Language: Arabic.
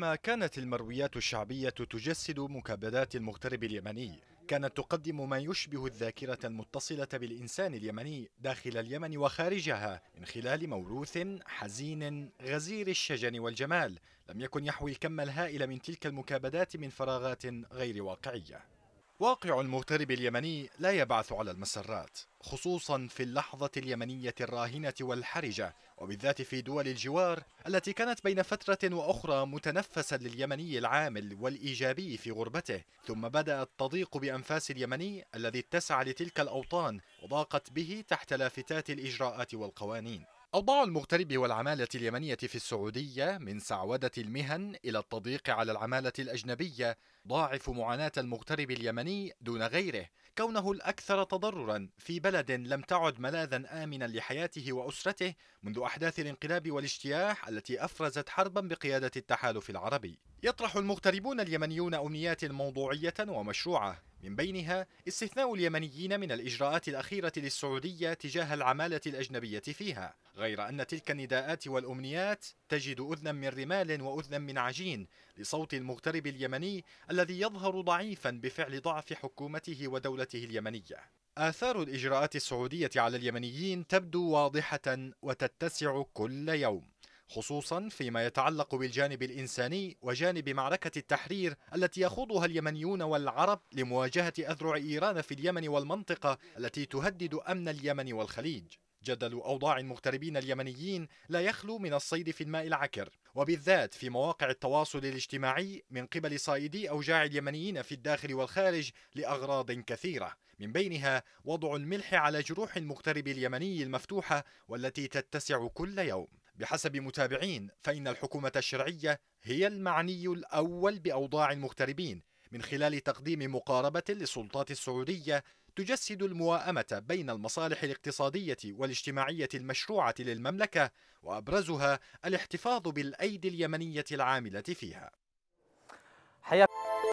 ما كانت المرويات الشعبية تجسد مكابدات المغترب اليمني كانت تقدم ما يشبه الذاكرة المتصلة بالإنسان اليمني داخل اليمن وخارجها من خلال موروث حزين غزير الشجن والجمال لم يكن يحوي الكم الهائل من تلك المكابدات من فراغات غير واقعية واقع المغترب اليمني لا يبعث على المسرات خصوصا في اللحظة اليمنية الراهنة والحرجة وبالذات في دول الجوار التي كانت بين فترة وأخرى متنفسا لليمني العامل والإيجابي في غربته ثم بدأت تضيق بأنفاس اليمني الذي اتسع لتلك الأوطان وضاقت به تحت لافتات الإجراءات والقوانين أوضاع المغترب والعمالة اليمنية في السعودية من سعودة المهن إلى التضييق على العمالة الأجنبية ضاعف معاناة المغترب اليمني دون غيره كونه الأكثر تضررا في بلد لم تعد ملاذا آمنا لحياته وأسرته منذ أحداث الانقلاب والاجتياح التي أفرزت حربا بقيادة التحالف العربي يطرح المغتربون اليمنيون أمنيات موضوعية ومشروعة من بينها استثناء اليمنيين من الإجراءات الأخيرة للسعودية تجاه العمالة الأجنبية فيها غير أن تلك النداءات والأمنيات تجد أذنا من رمال وأذنا من عجين لصوت المغترب اليمني الذي يظهر ضعيفا بفعل ضعف حكومته ودولته اليمنية آثار الإجراءات السعودية على اليمنيين تبدو واضحة وتتسع كل يوم خصوصا فيما يتعلق بالجانب الإنساني وجانب معركة التحرير التي يخوضها اليمنيون والعرب لمواجهة أذرع إيران في اليمن والمنطقة التي تهدد أمن اليمن والخليج جدل أوضاع المغتربين اليمنيين لا يخلو من الصيد في الماء العكر وبالذات في مواقع التواصل الاجتماعي من قبل صائدي أوجاع اليمنيين في الداخل والخارج لأغراض كثيرة من بينها وضع الملح على جروح المغترب اليمني المفتوحة والتي تتسع كل يوم بحسب متابعين فإن الحكومة الشرعية هي المعني الأول بأوضاع المغتربين من خلال تقديم مقاربة للسلطات السعودية تجسد المواءمة بين المصالح الاقتصادية والاجتماعية المشروعة للمملكة وأبرزها الاحتفاظ بالأيدي اليمنية العاملة فيها. حياك